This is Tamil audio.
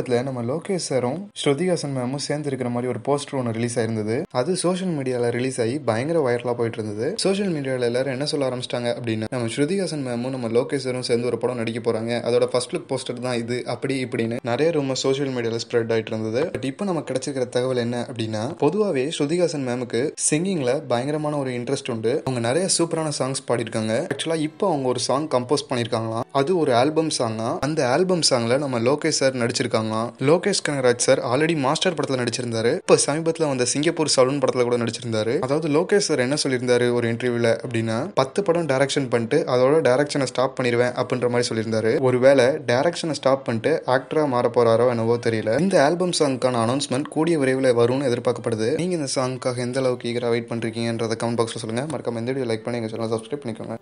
சமீபத்துல நம்ம லோகேஷ் சாரும் ஸ்ருதிஹாசன் மேமும் சேர்ந்து இருக்கிற மாதிரி ஒரு போஸ்டர் ஒன்று ரிலீஸ் ஆயிருந்தது அது சோஷியல் மீடியால ரிலீஸ் ஆகி பயங்கர வைரலா போயிட்டு இருந்தது சோஷியல் மீடியாவில் எல்லாரும் என்ன சொல்ல ஆரம்பிச்சிட்டாங்க அப்படின்னு நம்ம ஸ்ருதிஹாசன் மேமும் நம்ம லோகேஷ் சாரும் சேர்ந்து ஒரு படம் நடிக்க போகிறாங்க அதோட ஃபர்ஸ்ட் லுக் போஸ்டர் தான் இது அப்படி இப்படின்னு நிறைய ரொம்ப சோஷியல் மீடியாவில் ஸ்ப்ரெட் ஆயிட்டு இருந்தது பட் இப்போ நம்ம கிடைச்சிருக்கிற தகவல் என்ன அப்படின்னா பொதுவாகவே ஸ்ருதிஹாசன் மேமுக்கு சிங்கிங்கில் பயங்கரமான ஒரு இன்ட்ரெஸ்ட் உண்டு அவங்க நிறைய சூப்பரான சாங்ஸ் பாடிருக்காங்க ஆக்சுவலாக இப்போ அவங்க ஒரு சாங் கம்போஸ் பண்ணியிருக்காங்களாம் அது ஒரு ஆல்பம் சாங்னா அந்த ஆல்பம் சாங்ல நம்ம லோகேஷ் சார் நடிச்சிருக்காங்க சொல்லலாம் Lokesh Kanagaraj sir already Master படத்தில் நடிச்சிருந்தாரு இப்போ சமீபத்தில் வந்த சிங்கப்பூர் சலூன் படத்தில் கூட நடிச்சிருந்தாரு அதாவது லோகேஷ் சார் என்ன சொல்லியிருந்தாரு ஒரு இன்டர்வியூவில் அப்படின்னா பத்து படம் டேரக்ஷன் பண்ணிட்டு அதோட டேரக்ஷனை ஸ்டாப் பண்ணிடுவேன் அப்படின்ற மாதிரி சொல்லியிருந்தாரு ஒருவேளை டேரக்ஷனை ஸ்டாப் பண்ணிட்டு ஆக்டராக மாற போறாரோ என்னவோ தெரியல இந்த ஆல்பம் சாங்க்கான அனௌன்ஸ்மெண்ட் கூடிய விரைவில் வரும்னு எதிர்பார்க்கப்படுது நீங்கள் இந்த சாங்க்காக எந்த அளவுக்கு ஈகராக வெயிட் பண்ணுறீங்கன்றத கமெண்ட் பாக்ஸில் சொல்லுங்கள் மறக்காம இந்த வீடியோ லைக் பண்ணி எங்கள் சேனல் சப்ஸ்கிரைப் பண்ணிக்கோங்க